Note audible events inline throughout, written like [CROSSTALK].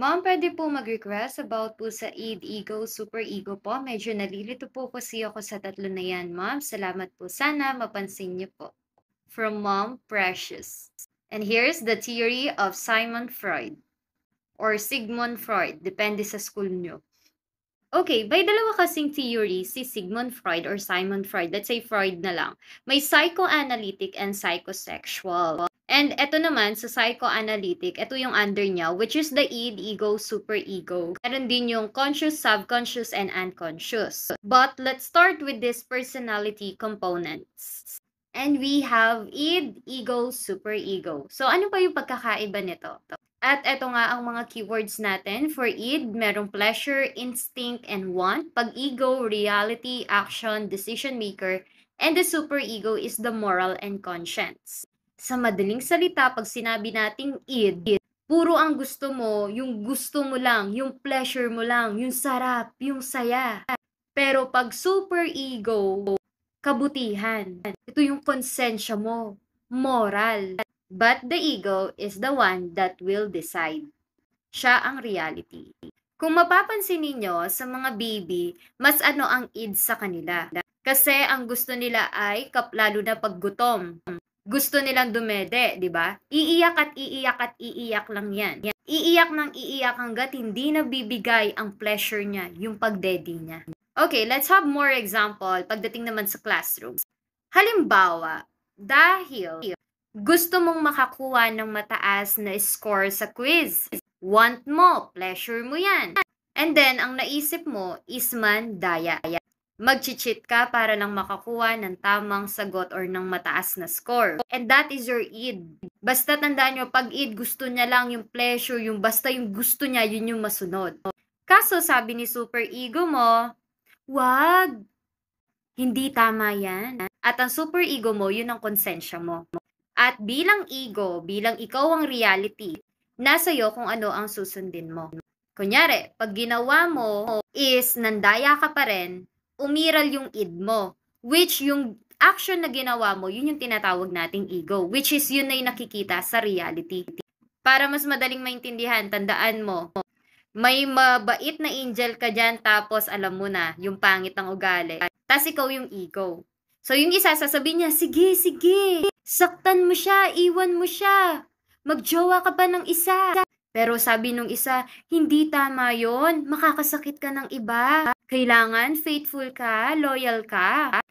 Ma'am, pwede po mag-request about po sa Eid ego, super ego po. Medyo nalilito po kasi ako sa tatlo na yan, ma'am. Salamat po. Sana mapansin niyo po. From Mom Precious. And here's the theory of Simon Freud or Sigmund Freud, depende sa school niyo. Okay, by dalawa kasing theory, si Sigmund Freud or Simon Freud, let's say Freud na lang, may psychoanalytic and psychosexual. And eto naman, sa psychoanalytic, eto yung under niya, which is the id, e, ego, superego. Meron din yung conscious, subconscious, and unconscious. But let's start with this personality components. And we have id, e, ego, superego. So ano pa yung pagkakaiba nito? At eto nga ang mga keywords natin. For id, e, merong pleasure, instinct, and want. Pag ego, reality, action, decision maker. And the superego is the moral and conscience. Sa madaling salita, pag sinabi nating id, puro ang gusto mo, yung gusto mo lang, yung pleasure mo lang, yung sarap, yung saya. Pero pag super ego, kabutihan. Ito yung konsensya mo, moral. But the ego is the one that will decide. Siya ang reality. Kung mapapansin ninyo sa mga baby, mas ano ang id sa kanila. Kasi ang gusto nila ay, lalo na pag gutom, gusto nilang dumede, di ba? Iiyak at iiyak at iiyak lang yan. yan. Iiyak ng iiyak hanggat hindi nabibigay ang pleasure niya, yung pagdedi niya. Okay, let's have more example pagdating naman sa classroom. Halimbawa, dahil gusto mong makakuha ng mataas na score sa quiz. Want mo, pleasure mo yan. And then, ang naisip mo is man daya. Mag-cheat ka para lang makakuha ng tamang sagot or ng mataas na score. And that is your id. Basta tandaan nyo, pag id, gusto niya lang yung pleasure, yung basta yung gusto niya, yun yung masunod. Kaso sabi ni super ego mo, wag, hindi tama yan. At ang super ego mo, yun ang konsensya mo. At bilang ego, bilang ikaw ang reality, nasa iyo kung ano ang susundin mo. Kunyari, pag ginawa mo is nandaya ka pa rin, umiral yung id mo. Which yung action na ginawa mo, yun yung tinatawag nating ego. Which is yun na yung nakikita sa reality. Para mas madaling maintindihan, tandaan mo, may mabait na angel ka dyan, tapos alam mo na, yung pangit ng ugali. Tapos ikaw yung ego. So yung isa, sasabihin niya, sige, sige, saktan mo siya, iwan mo siya, magjowa ka pa ng isa. Pero sabi nung isa, hindi tama yon makakasakit ka ng iba. Kailangan faithful ka, loyal ka,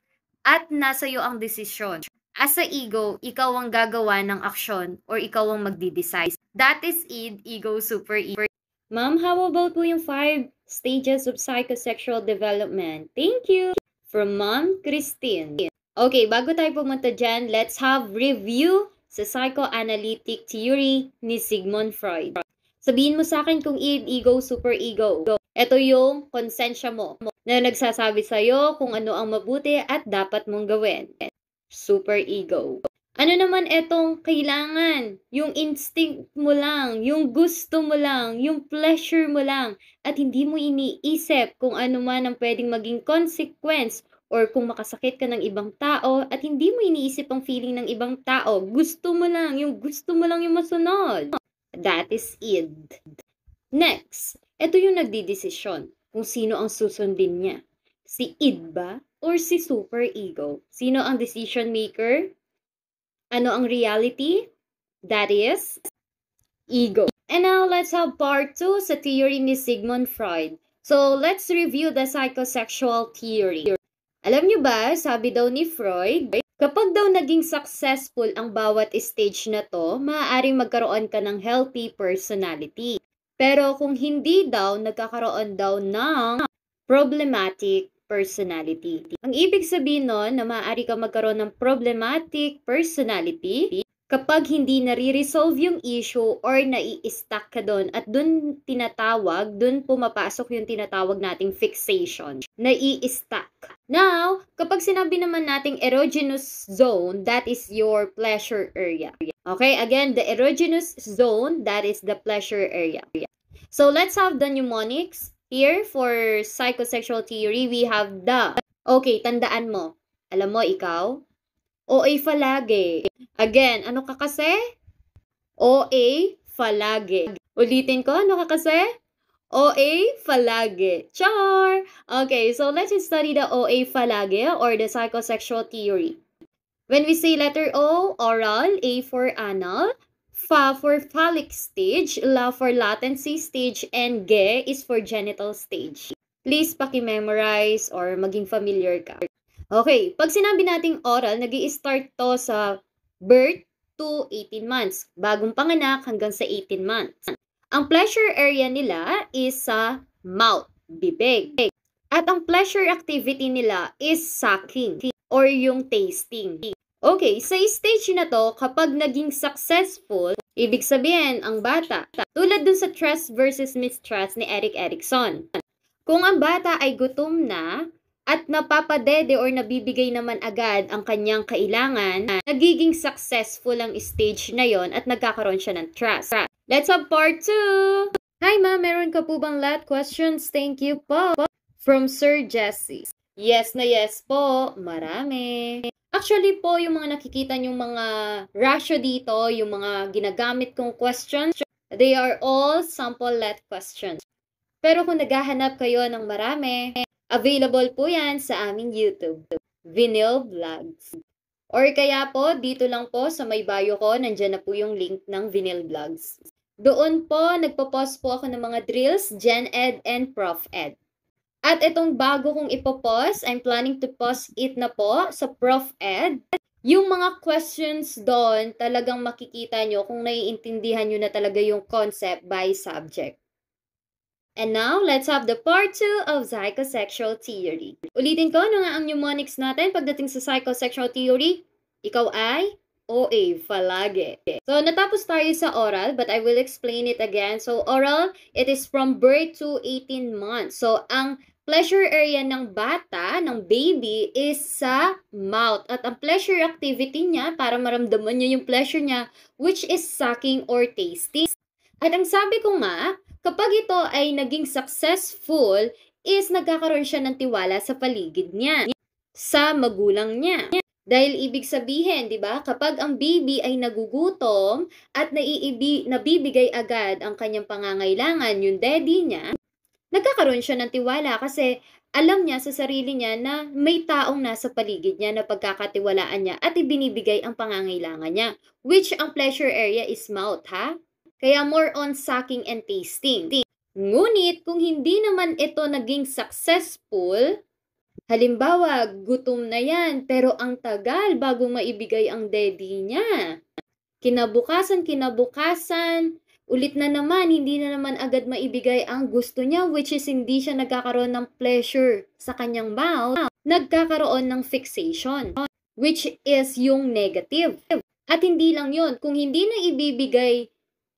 at nasa iyo ang desisyon. As a ego, ikaw ang gagawa ng aksyon or ikaw ang magdi-decide. That is id, ego, super ego. Ma'am, how about po yung five stages of psychosexual development? Thank you! From Ma'am Christine. Okay, bago tayo pumunta dyan, let's have review sa psychoanalytic theory ni Sigmund Freud. Sabihin mo sa akin kung id, ego, super ego. Ito yung konsensya mo na nagsasabi sa'yo kung ano ang mabuti at dapat mong gawin. Super ego. Ano naman itong kailangan? Yung instinct mo lang, yung gusto mo lang, yung pleasure mo lang, at hindi mo iniisip kung ano man ang pwedeng maging consequence or kung makasakit ka ng ibang tao at hindi mo iniisip ang feeling ng ibang tao. Gusto mo lang, yung gusto mo lang yung masunod. That is id. Next, ito yung nagdidesisyon kung sino ang susundin niya. Si id ba or si super ego? Sino ang decision maker? Ano ang reality? That is ego. And now let's have part 2 sa theory ni Sigmund Freud. So let's review the psychosexual theory. Alam nyo ba, sabi daw ni Freud, kapag daw naging successful ang bawat stage na to, maaaring magkaroon ka ng healthy personality. Pero kung hindi daw, nagkakaroon daw ng problematic personality. Ang ibig sabihin nun na maaari ka magkaroon ng problematic personality kapag hindi nare-resolve yung issue or nai-stuck ka doon at doon tinatawag, doon pumapasok yung tinatawag nating fixation. Nai-stuck. Now, kapag sinabi naman nating erogenous zone, that is your pleasure area. Okay, again, the erogenous zone, that is the pleasure area. So let's have the mnemonics. Here, for psychosexual theory, we have the. Okay, tandaan mo. Alam mo, ikaw? OA falage. Again, ano ka kasi? OA falage. Ulitin ko, ano ka kasi? OA falage. Char! Okay, so let's study the OA falage or the psychosexual theory. When we say letter O, oral, A for anal, Fa for phallic stage, La for latency stage, and Ge is for genital stage. Please paki-memorize or maging familiar ka. Okay, pag sinabi nating oral, nag start to sa birth to 18 months, bagong panganak hanggang sa 18 months. Ang pleasure area nila is sa mouth, bibig. At ang pleasure activity nila is sucking or yung tasting. Okay, sa stage na to, kapag naging successful, ibig sabihin ang bata. Tulad dun sa trust versus mistrust ni Eric Erickson. Kung ang bata ay gutom na, at napapadede or nabibigay naman agad ang kanyang kailangan, nagiging successful ang stage na yon at nagkakaroon siya ng trust. Let's have part 2! Hi ma, meron ka po bang lahat questions? Thank you po! From Sir Jesse. Yes na yes po, marami. Actually po, yung mga nakikita yung mga ratio dito, yung mga ginagamit kong questions, they are all sample-let questions. Pero kung naghahanap kayo ng marami, available po yan sa aming YouTube, Vinyl Vlogs. Or kaya po, dito lang po sa may bio ko, nandyan na po yung link ng Vinyl Vlogs. Doon po, nagpo-post po ako ng mga drills, Gen Ed and Prof Ed. At itong bago kong ipopos, I'm planning to pause it na po sa Prof. Ed. Yung mga questions doon, talagang makikita nyo kung naiintindihan nyo na talaga yung concept by subject. And now, let's have the part 2 of psychosexual theory. Ulitin ko, ano nga ang mnemonics natin pagdating sa psychosexual theory? Ikaw ay OA palagi. So, natapos tayo sa oral, but I will explain it again. So, oral, it is from birth to 18 months. So, ang pleasure area ng bata, ng baby, is sa mouth. At ang pleasure activity niya, para maramdaman niya yung pleasure niya, which is sucking or tasting. At ang sabi ko nga, kapag ito ay naging successful, is nagkakaroon siya ng tiwala sa paligid niya, sa magulang niya. Dahil ibig sabihin, 'di ba, kapag ang baby ay nagugutom at naiibi nabibigay agad ang kanyang pangangailangan yung daddy niya, nagkakaroon siya ng tiwala kasi alam niya sa sarili niya na may taong nasa paligid niya na pagkakatiwalaan niya at ibinibigay ang pangangailangan niya, which ang pleasure area is mouth, ha? Kaya more on sucking and tasting. Ngunit kung hindi naman ito naging successful, Halimbawa, gutom na yan pero ang tagal bago maibigay ang daddy niya. Kinabukasan, kinabukasan, ulit na naman, hindi na naman agad maibigay ang gusto niya which is hindi siya nagkakaroon ng pleasure sa kanyang mouth, nagkakaroon ng fixation which is yung negative. At hindi lang yon kung hindi na ibibigay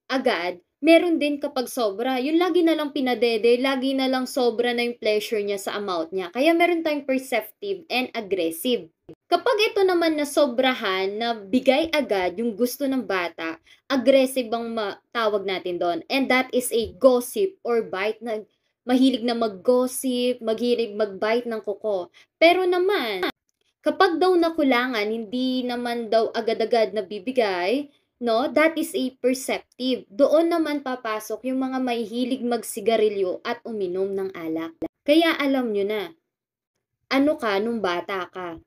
agad, meron din kapag sobra. Yung lagi na lang pinadede, lagi na lang sobra na yung pleasure niya sa amount niya. Kaya meron tayong perceptive and aggressive. Kapag ito naman na sobrahan, na bigay agad yung gusto ng bata, aggressive ang tawag natin doon. And that is a gossip or bite na mahilig na mag-gossip, maghilig mag-bite ng kuko. Pero naman, kapag daw nakulangan, hindi naman daw agad-agad nabibigay, no? That is a perceptive. Doon naman papasok yung mga may hilig magsigarilyo at uminom ng alak. Kaya alam nyo na, ano ka nung bata ka?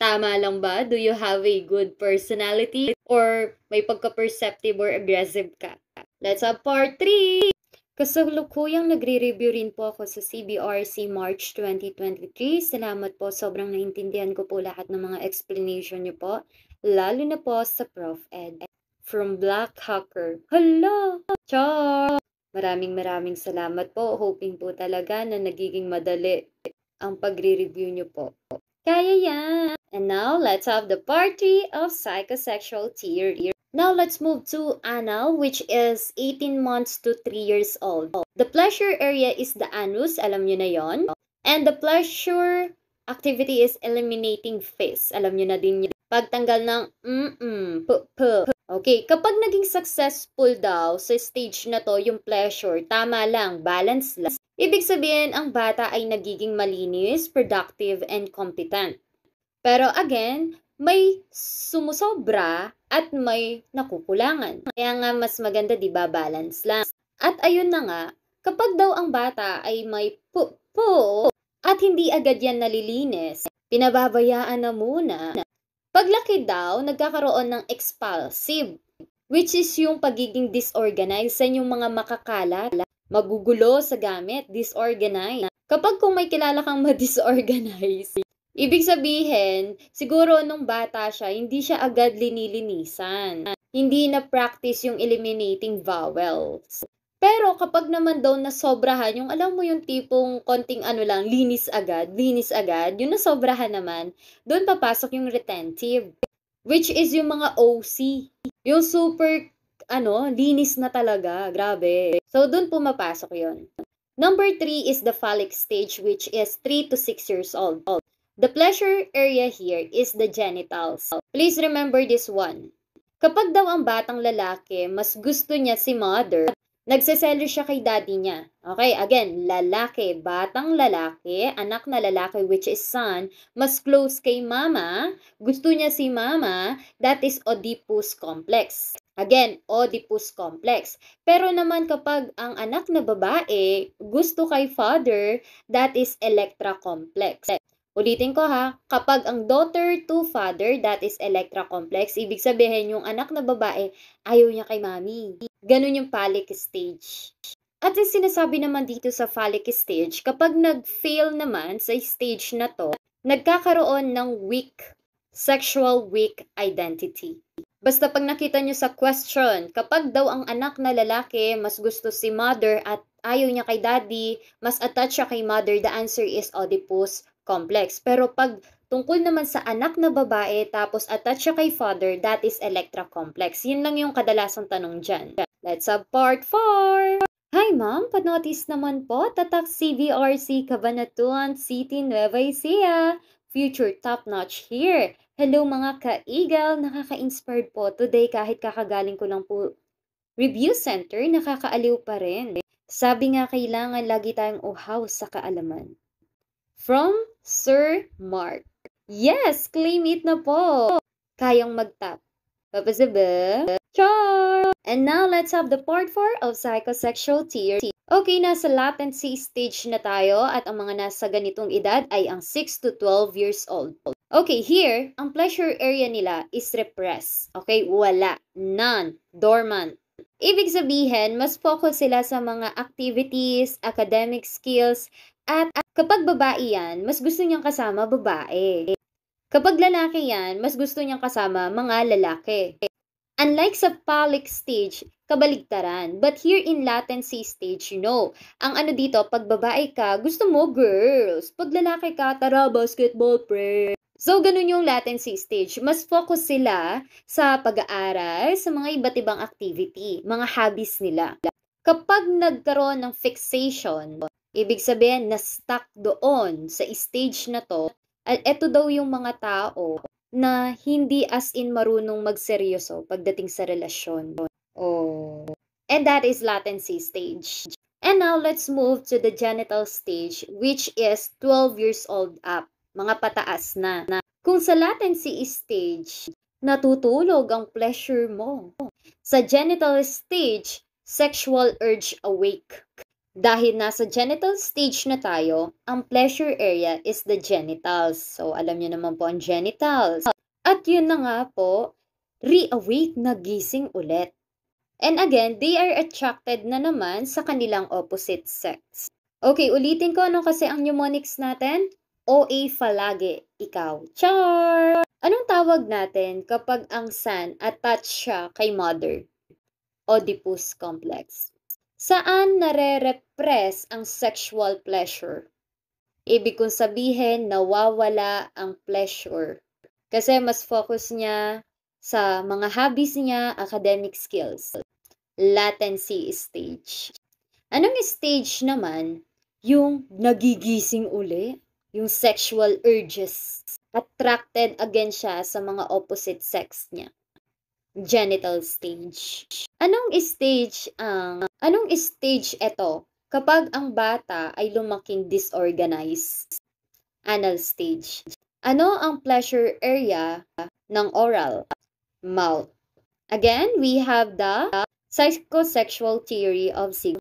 Tama lang ba? Do you have a good personality? Or may pagka-perceptive or aggressive ka? Let's have part 3! Kasalukuyang nagre-review rin po ako sa CBRC March 2023. Salamat po, sobrang naintindihan ko po lahat ng mga explanation niyo po, lalo na po sa Prof. Ed from Black Hacker. Hello! Char! Maraming maraming salamat po. Hoping po talaga na nagiging madali ang pagre-review nyo po. Kaya yan! And now, let's have the party of psychosexual theory. Now, let's move to anal, which is 18 months to 3 years old. The pleasure area is the anus, alam nyo na yon. And the pleasure activity is eliminating phase. Alam nyo na din yun. Pagtanggal ng mm-mm, Okay, kapag naging successful daw sa stage na to yung pleasure, tama lang, balance lang. Ibig sabihin, ang bata ay nagiging malinis, productive, and competent. Pero again, may sumusobra at may nakukulangan. Kaya nga mas maganda 'di ba balance lang. At ayun na nga, kapag daw ang bata ay may po po at hindi agad yan nalilinis, pinababayaan na muna Paglaki daw, nagkakaroon ng expulsive, which is yung pagiging disorganized sa inyong mga makakalat, magugulo sa gamit, disorganized. Kapag kung may kilala kang [LAUGHS] ma-disorganized, ibig sabihin, siguro nung bata siya, hindi siya agad linilinisan. Hindi na practice yung eliminating vowels. Pero kapag naman daw na sobrahan, yung alam mo yung tipong konting ano lang, linis agad, linis agad, yung nasobrahan naman, doon papasok yung retentive. Which is yung mga OC. Yung super, ano, linis na talaga, grabe. So, doon pumapasok yon Number 3 is the phallic stage which is 3 to 6 years old. The pleasure area here is the genitals. Please remember this one. Kapag daw ang batang lalaki, mas gusto niya si mother, Nagseselos siya kay daddy niya. Okay, again, lalaki, batang lalaki, anak na lalaki which is son, mas close kay mama, gusto niya si mama, that is Oedipus complex. Again, Oedipus complex. Pero naman kapag ang anak na babae gusto kay father, that is Electra complex. Ulitin ko ha, kapag ang daughter to father, that is Electra complex, ibig sabihin yung anak na babae, ayaw niya kay mami. Ganun yung phallic stage. At yung sinasabi naman dito sa phallic stage, kapag nag-fail naman sa stage na to, nagkakaroon ng weak, sexual weak identity. Basta pag nakita nyo sa question, kapag daw ang anak na lalaki mas gusto si mother at ayaw niya kay daddy, mas attached siya kay mother, the answer is Oedipus complex. Pero pag tungkol naman sa anak na babae tapos attached siya kay father, that is Electra complex. Yun lang yung kadalasang tanong dyan. Let's have part 4! Hi ma'am, panotis naman po, tatak CVRC Cabanatuan City Nueva Ecija. Future top-notch here. Hello mga ka-eagle, nakaka-inspired po today kahit kakagaling ko lang po review center, nakakaaliw pa rin. Sabi nga kailangan lagi tayong uhaw sa kaalaman. From Sir Mark. Yes, claim it na po. Kayang mag-tap. Papasaba. Char! And now, let's have the part 4 of psychosexual theory. Okay, nasa latency stage na tayo at ang mga nasa ganitong edad ay ang 6 to 12 years old. Okay, here, ang pleasure area nila is repressed. Okay, wala. None. Dormant. Ibig sabihin, mas focus sila sa mga activities, academic skills, at, at kapag babae yan, mas gusto niyang kasama babae. Kapag lalaki yan, mas gusto niyang kasama mga lalaki. Unlike sa phallic stage, kabaligtaran. But here in latency stage, you know, ang ano dito, pag babae ka, gusto mo girls. Pag lalaki ka, tara basketball pre. So, ganun yung latency stage. Mas focus sila sa pag-aaral, sa mga iba't ibang activity, mga hobbies nila. Kapag nagkaroon ng fixation, Ibig sabihin, na-stuck doon sa stage na to. At ito daw yung mga tao na hindi as in marunong magseryoso pagdating sa relasyon. Oh. And that is latency stage. And now let's move to the genital stage which is 12 years old up, mga pataas na. na kung sa latency stage, natutulog ang pleasure mo. Sa genital stage, sexual urge awake. Dahil nasa genital stage na tayo, ang pleasure area is the genitals. So, alam niyo naman po ang genitals. At yun na nga po, reawake nagising ulit. And again, they are attracted na naman sa kanilang opposite sex. Okay, ulitin ko ano kasi ang mnemonics natin? OA falagi, ikaw. Char! Anong tawag natin kapag ang son attached siya kay mother? Oedipus complex saan nare-repress ang sexual pleasure. Ibig kong sabihin, nawawala ang pleasure. Kasi mas focus niya sa mga hobbies niya, academic skills. Latency stage. Anong stage naman? Yung nagigising uli, yung sexual urges. Attracted again siya sa mga opposite sex niya genital stage. Anong stage ang anong stage ito kapag ang bata ay lumaking disorganized? Anal stage. Ano ang pleasure area ng oral? Mouth. Again, we have the psychosexual theory of sex.